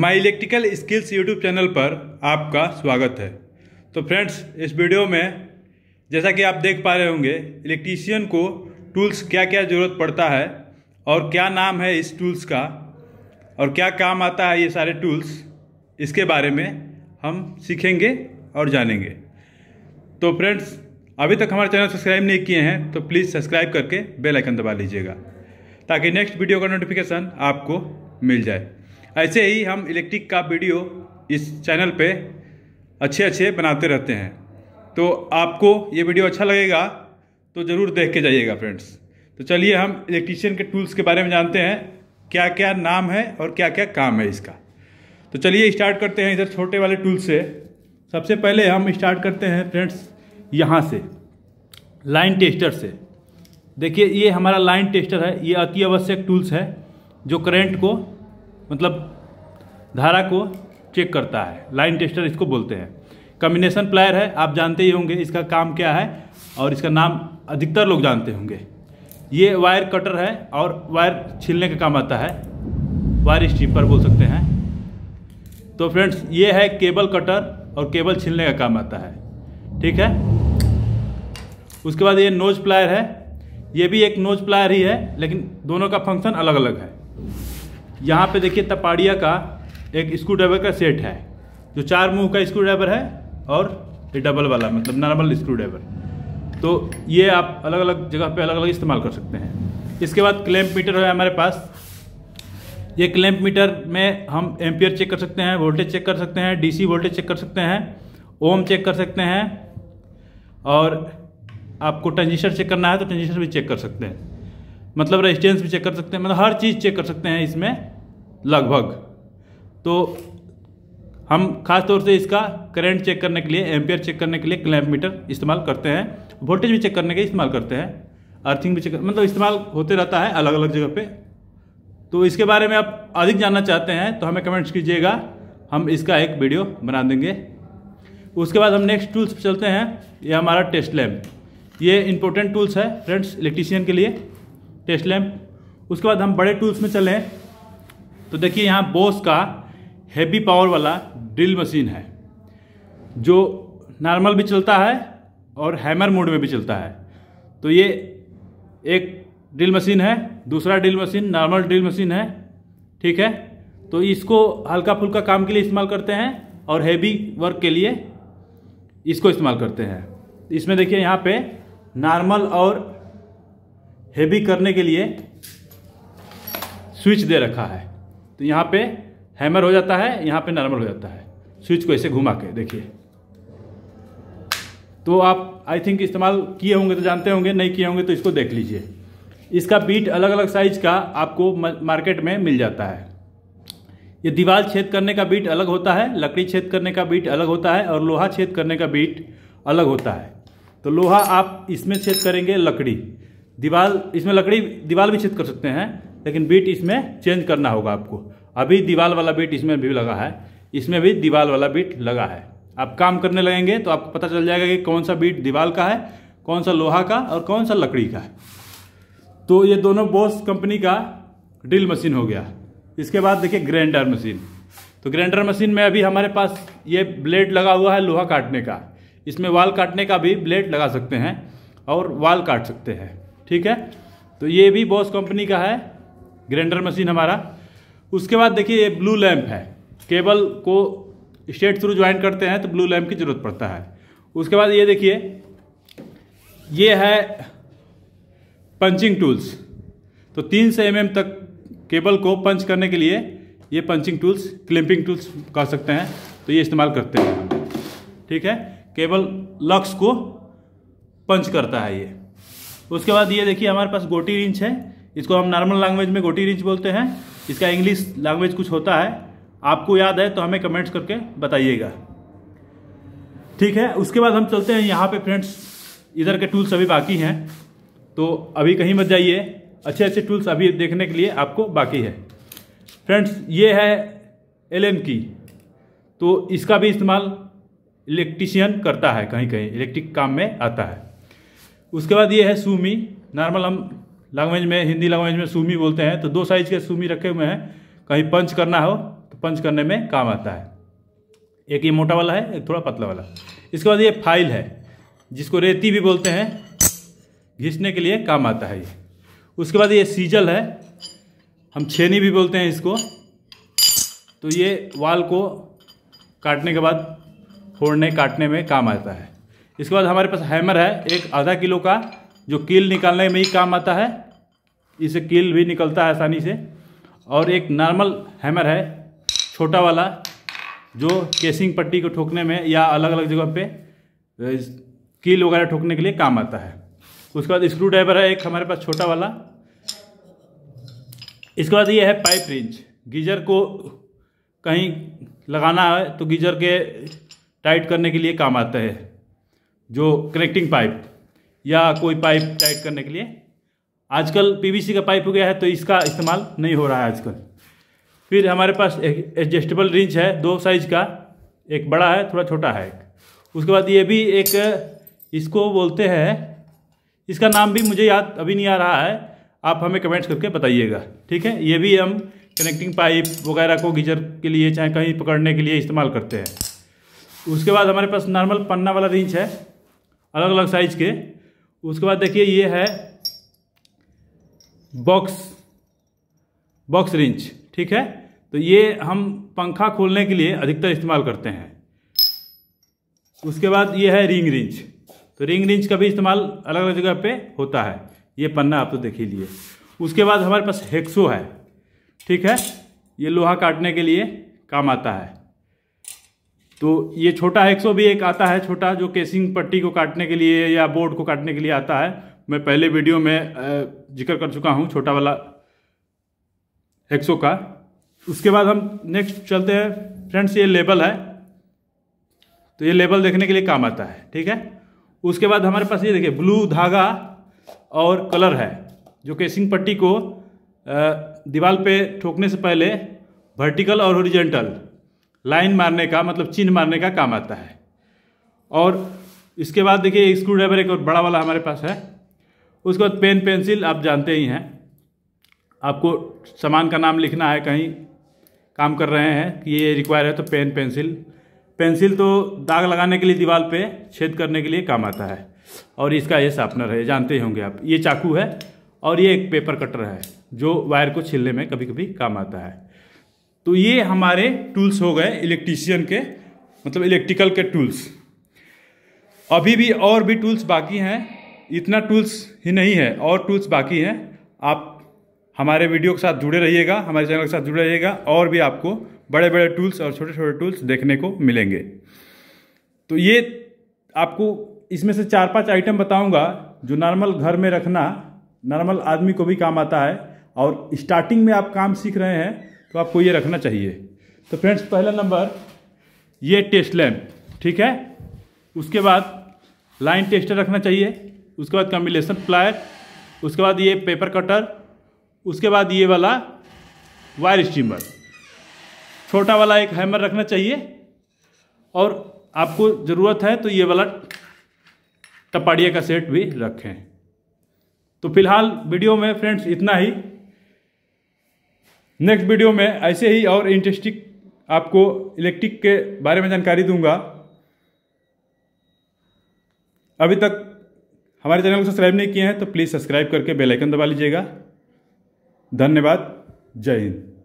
माई electrical skills YouTube channel पर आपका स्वागत है तो फ्रेंड्स इस वीडियो में जैसा कि आप देख पा रहे होंगे इलेक्ट्रीशियन को टूल्स क्या क्या ज़रूरत पड़ता है और क्या नाम है इस टूल्स का और क्या काम आता है ये सारे टूल्स इसके बारे में हम सीखेंगे और जानेंगे तो फ्रेंड्स अभी तक हमारे चैनल सब्सक्राइब नहीं किए हैं तो प्लीज़ सब्सक्राइब करके बेलाइकन दबा लीजिएगा ताकि नेक्स्ट वीडियो का नोटिफिकेशन आपको मिल जाए ऐसे ही हम इलेक्ट्रिक का वीडियो इस चैनल पे अच्छे अच्छे बनाते रहते हैं तो आपको ये वीडियो अच्छा लगेगा तो ज़रूर देख के जाइएगा फ्रेंड्स तो चलिए हम इलेक्ट्रीशियन के टूल्स के बारे में जानते हैं क्या क्या नाम है और क्या क्या काम है इसका तो चलिए स्टार्ट करते हैं इधर छोटे वाले टूल्स से सबसे पहले हम स्टार्ट करते हैं फ्रेंड्स यहाँ से लाइन टेस्टर से देखिए ये हमारा लाइन टेस्टर है ये अति आवश्यक टूल्स है जो करंट को मतलब धारा को चेक करता है लाइन टेस्टर इसको बोलते हैं कम्बिनेशन प्लायर है आप जानते ही होंगे इसका काम क्या है और इसका नाम अधिकतर लोग जानते होंगे ये वायर कटर है और वायर छीलने का काम आता है वायर स्ट्रीपर बोल सकते हैं तो फ्रेंड्स ये है केबल कटर और केबल छीलने का काम आता है ठीक है उसके बाद ये नोज प्लायर है ये भी एक नोज प्लायर ही है लेकिन दोनों का फंक्शन अलग अलग है यहाँ पे देखिए तपाड़िया का एक स्क्रू ड्राइवर का सेट है जो चार मुंह का स्क्रू ड्राइवर है और ये डबल वाला मतलब नॉर्मल स्क्रू ड्राइवर तो ये आप अलग अलग जगह पे अलग अलग इस्तेमाल कर सकते हैं इसके बाद क्लैम्प मीटर है हमारे पास ये क्लैम्प मीटर में हम एम्पियर चेक कर सकते हैं वोल्टेज चेक कर सकते हैं डी वोल्टेज चेक कर सकते हैं ओम चेक कर सकते हैं और आपको ट्रांजिस्टर चेक करना है तो ट्रांजिस्टर भी चेक कर सकते हैं मतलब रेजिस्टेंस भी चेक कर सकते हैं मतलब हर चीज़ चेक कर सकते हैं इसमें लगभग तो हम खास तौर से इसका करंट चेक करने के लिए एम्पियर चेक करने के लिए क्लैम्प मीटर इस्तेमाल करते हैं वोल्टेज भी चेक करने के इस्तेमाल करते हैं अर्थिंग भी चेक मतलब इस्तेमाल होते रहता है अलग अलग जगह पे तो इसके बारे में आप अधिक जानना चाहते हैं तो हमें कमेंट्स कीजिएगा हम इसका एक वीडियो बना देंगे उसके बाद हम नेक्स्ट टूल्स पर चलते हैं ये हमारा टेस्ट लैम्प ये इंपॉर्टेंट टूल्स है फ्रेंड्स इलेक्ट्रीशियन के लिए टेस्ट लैम्प उसके बाद हम बड़े टूल्स में चले तो देखिए यहाँ बोस का हैवी पावर वाला ड्रिल मशीन है जो नॉर्मल भी चलता है और हैमर मोड में भी चलता है तो ये एक ड्रिल मशीन है दूसरा drill machine normal drill machine है ठीक है तो इसको हल्का फुल्का काम के लिए इस्तेमाल करते हैं और हैवी वर्क के लिए इसको इस्तेमाल करते हैं इसमें देखिए यहाँ पे नॉर्मल और हेवी करने के लिए स्विच दे रखा है तो यहाँ पे हैमर हो जाता है यहाँ पे नॉर्मल हो जाता है स्विच को ऐसे घुमा के देखिए तो आप आई थिंक इस्तेमाल किए होंगे तो जानते होंगे नहीं किए होंगे तो इसको देख लीजिए इसका बीट अलग अलग साइज का आपको मार्केट में मिल जाता है ये दीवार छेद करने का बीट अलग होता है लकड़ी छेद करने का बीट अलग होता है और लोहा छेद करने का बीट अलग होता है तो लोहा आप इसमें छेद करेंगे लकड़ी दीवाल इसमें लकड़ी दीवार भी छेद कर सकते हैं लेकिन बीट इसमें चेंज करना होगा आपको अभी दीवाल वाला बीट इसमें भी लगा है इसमें भी दीवाल वाला बीट लगा है आप काम करने लगेंगे तो आपको पता चल जाएगा कि कौन सा बीट दीवाल का है कौन सा लोहा का और कौन सा लकड़ी का है तो ये दोनों बॉस कंपनी का ड्रिल मशीन हो गया इसके बाद देखिए ग्रैंडर मशीन तो ग्रैंडर मशीन में अभी हमारे पास ये ब्लेड लगा हुआ है लोहा काटने का इसमें वाल काटने का भी ब्लेड लगा सकते हैं और वाल काट सकते हैं ठीक है तो ये भी बॉस कंपनी का है ग्रेंडर मशीन हमारा उसके बाद देखिए ये ब्लू लैम्प है केबल को स्टेट थ्रू ज्वाइन करते हैं तो ब्लू लैम्प की ज़रूरत पड़ता है उसके बाद ये देखिए ये है पंचिंग टूल्स तो तीन से एम तक केबल को पंच करने के लिए ये पंचिंग टूल्स क्लिपिंग टूल्स कह सकते हैं तो ये इस्तेमाल करते हैं हम ठीक है केबल लक्स को पंच करता है ये उसके बाद ये देखिए हमारे पास गोटी रिंच है इसको हम नॉर्मल लैंग्वेज में गोटी रिंच बोलते हैं इसका इंग्लिश लैंग्वेज कुछ होता है आपको याद है तो हमें कमेंट्स करके बताइएगा ठीक है उसके बाद हम चलते हैं यहाँ पे फ्रेंड्स इधर के टूल्स अभी बाकी हैं तो अभी कहीं मत जाइए अच्छे अच्छे टूल्स अभी देखने के लिए आपको बाकी है फ्रेंड्स ये है एल की तो इसका भी इस्तेमाल इलेक्ट्रीशियन करता है कहीं कहीं इलेक्ट्रिक काम में आता है उसके बाद ये है सूमी नॉर्मल हम लैंग्वेज में हिंदी लैंग्वेज में सूमी बोलते हैं तो दो साइज के सूमी रखे हुए हैं कहीं पंच करना हो तो पंच करने में काम आता है एक ये मोटा वाला है एक थोड़ा पतला वाला इसके बाद ये फाइल है जिसको रेती भी बोलते हैं घिसने के लिए काम आता है ये उसके बाद ये सीजल है हम छेनी भी बोलते हैं इसको तो ये वाल को काटने के बाद फोड़ने काटने में काम आता है इसके बाद हमारे पास हैमर है एक आधा किलो का जो कील निकालने में ही काम आता है इसे कील भी निकलता है आसानी से और एक नॉर्मल हैमर है छोटा वाला जो केसिंग पट्टी को ठोकने में या अलग अलग जगह पे कील वगैरह ठोकने के लिए काम आता है उसके बाद स्क्रू ड्राइवर है एक हमारे पास छोटा वाला इसके बाद ये है पाइप रिंच गीजर को कहीं लगाना है तो गीजर के टाइट करने के लिए काम आता है जो कनेक्टिंग पाइप या कोई पाइप टाइट करने के लिए आजकल पीवीसी का पाइप हो गया है तो इसका इस्तेमाल नहीं हो रहा है आजकल फिर हमारे पास एक एडजस्टेबल रिंच है दो साइज का एक बड़ा है थोड़ा छोटा है उसके बाद ये भी एक इसको बोलते हैं इसका नाम भी मुझे याद अभी नहीं आ रहा है आप हमें कमेंट्स करके बताइएगा ठीक है ये भी हम कनेक्टिंग पाइप वगैरह को गीजर के लिए चाहे कहीं पकड़ने के लिए इस्तेमाल करते हैं उसके बाद हमारे पास नॉर्मल पन्ना वाला रिंच है अलग अलग साइज के उसके बाद देखिए ये है बॉक्स बॉक्स रिंच ठीक है तो ये हम पंखा खोलने के लिए अधिकतर इस्तेमाल करते हैं उसके बाद ये है रिंग रिंच तो रिंग रिंच का भी इस्तेमाल अलग अलग जगह पे होता है ये पन्ना आप तो देख ही लिए उसके बाद हमारे पास हेक्सो है ठीक है ये लोहा काटने के लिए काम आता है तो ये छोटा हेक्सो भी एक आता है छोटा जो केसिंग पट्टी को काटने के लिए या बोर्ड को काटने के लिए आता है मैं पहले वीडियो में जिक्र कर चुका हूँ छोटा वाला हेक्सो का उसके बाद हम नेक्स्ट चलते हैं फ्रेंड्स ये लेबल है तो ये लेबल देखने के लिए काम आता है ठीक है उसके बाद हमारे पास ये देखिए ब्लू धागा और कलर है जो केसिंग पट्टी को दीवार पे ठोकने से पहले वर्टिकल और ओरिजेंटल लाइन मारने का मतलब चिन्ह मारने का काम आता है और इसके बाद देखिए स्क्रू ड्राइवर एक और बड़ा वाला हमारे पास है उसके बाद पेन पेंसिल आप जानते ही हैं आपको सामान का नाम लिखना है कहीं काम कर रहे हैं कि ये रिक्वायर है तो पेन पेंसिल पेंसिल तो दाग लगाने के लिए दीवार पे छेद करने के लिए काम आता है और इसका ये शार्पनर है जानते ही होंगे आप ये चाकू है और ये एक पेपर कटर है जो वायर को छीलने में कभी कभी काम आता है तो ये हमारे टूल्स हो गए इलेक्ट्रीशियन के मतलब इलेक्ट्रिकल के टूल्स अभी भी और भी टूल्स बाकी हैं इतना टूल्स ही नहीं है और टूल्स बाकी हैं आप हमारे वीडियो के साथ जुड़े रहिएगा हमारे चैनल के साथ जुड़े रहिएगा और भी आपको बड़े बड़े टूल्स और छोटे छोटे टूल्स देखने को मिलेंगे तो ये आपको इसमें से चार पांच आइटम बताऊंगा जो नॉर्मल घर में रखना नॉर्मल आदमी को भी काम आता है और स्टार्टिंग में आप काम सीख रहे हैं तो आपको ये रखना चाहिए तो फ्रेंड्स पहला नंबर ये टेस्ट लैम्प ठीक है उसके बाद लाइन टेस्टर रखना चाहिए उसके बाद कम्बिलेशन प्लायर उसके बाद ये पेपर कटर उसके बाद ये वाला वायर स्टीमर छोटा वाला एक हैमर रखना चाहिए और आपको ज़रूरत है तो ये वाला टपाड़िया का सेट भी रखें तो फिलहाल वीडियो में फ्रेंड्स इतना ही नेक्स्ट वीडियो में ऐसे ही और इंटरेस्टिंग आपको इलेक्ट्रिक के बारे में जानकारी दूंगा अभी तक हमारे चैनल को सब्सक्राइब नहीं किए हैं तो प्लीज़ सब्सक्राइब करके बेल आइकन दबा लीजिएगा धन्यवाद जय हिंद